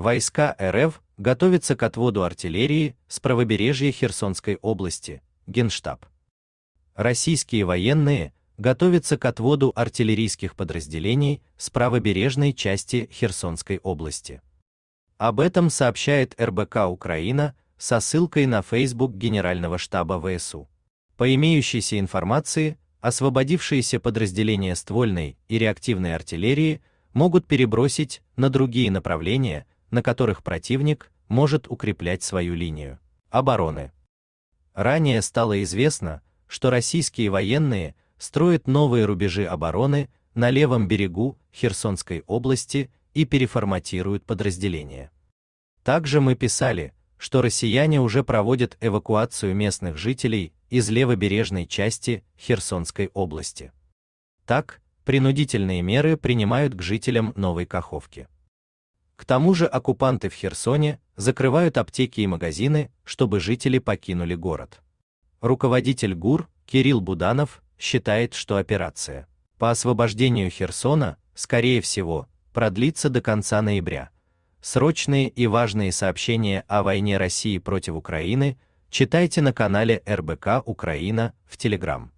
Войска РФ готовятся к отводу артиллерии с правобережья Херсонской области, Генштаб. Российские военные готовятся к отводу артиллерийских подразделений с правобережной части Херсонской области. Об этом сообщает РБК Украина со ссылкой на Facebook Генерального штаба ВСУ. По имеющейся информации, освободившиеся подразделения ствольной и реактивной артиллерии могут перебросить на другие направления на которых противник может укреплять свою линию обороны. Ранее стало известно, что российские военные строят новые рубежи обороны на левом берегу Херсонской области и переформатируют подразделения. Также мы писали, что россияне уже проводят эвакуацию местных жителей из левобережной части Херсонской области. Так, принудительные меры принимают к жителям Новой Каховки. К тому же оккупанты в Херсоне закрывают аптеки и магазины, чтобы жители покинули город. Руководитель ГУР Кирилл Буданов считает, что операция по освобождению Херсона, скорее всего, продлится до конца ноября. Срочные и важные сообщения о войне России против Украины читайте на канале РБК Украина в Телеграм.